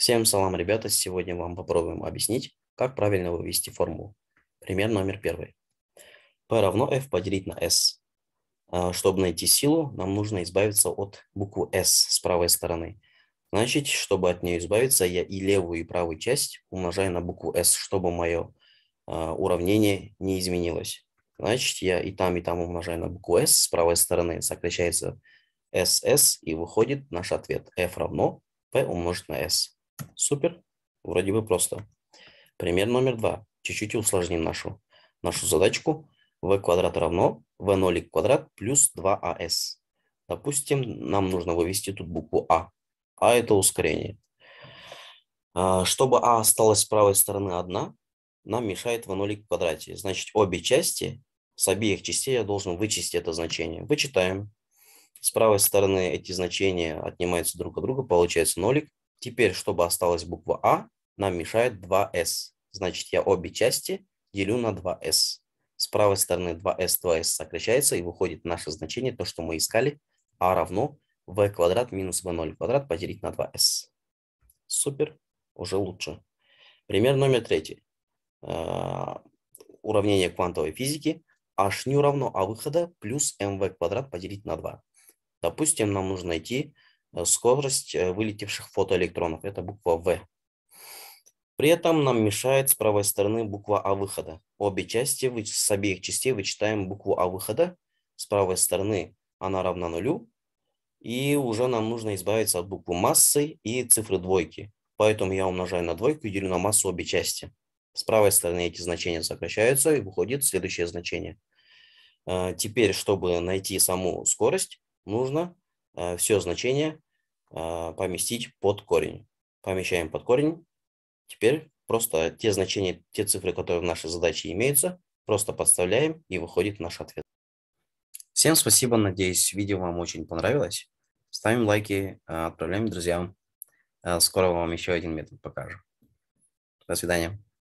Всем салам, ребята! Сегодня вам попробуем объяснить, как правильно вывести формулу. Пример номер первый. P равно F поделить на S. А, чтобы найти силу, нам нужно избавиться от буквы S с правой стороны. Значит, чтобы от нее избавиться, я и левую, и правую часть умножаю на букву S, чтобы мое а, уравнение не изменилось. Значит, я и там, и там умножаю на букву S с правой стороны, сокращается SS, и выходит наш ответ. F равно P умножить на S. Супер. Вроде бы просто. Пример номер два. Чуть-чуть усложним нашу, нашу задачку. v квадрат равно v0 квадрат плюс 2as. Допустим, нам нужно вывести тут букву а. А – это ускорение. А, чтобы а осталась с правой стороны одна, нам мешает в 0 квадрате. Значит, обе части, с обеих частей я должен вычесть это значение. Вычитаем. С правой стороны эти значения отнимаются друг от друга, получается нолик. Теперь, чтобы осталась буква А, нам мешает 2s. Значит, я обе части делю на 2s. С правой стороны 2s, 2s сокращается и выходит наше значение, то, что мы искали, а равно v квадрат минус v0 квадрат поделить на 2s. Супер, уже лучше. Пример номер третий. Э, уравнение квантовой физики h «А» не равно а выхода плюс mv квадрат поделить на 2. Допустим, нам нужно найти Э, скорость э, вылетевших фотоэлектронов. Это буква В. При этом нам мешает с правой стороны буква А выхода. Обе части, с обеих частей вычитаем букву А выхода. С правой стороны она равна нулю. И уже нам нужно избавиться от буквы массы и цифры двойки. Поэтому я умножаю на двойку и делю на массу обе части. С правой стороны эти значения сокращаются и выходит следующее значение. Э, теперь, чтобы найти саму скорость, нужно Э, все значение э, поместить под корень. Помещаем под корень. Теперь просто те значения, те цифры, которые в нашей задаче имеются, просто подставляем и выходит наш ответ. Всем спасибо, надеюсь, видео вам очень понравилось. Ставим лайки, э, отправляем друзьям. Скоро вам еще один метод покажу. До свидания.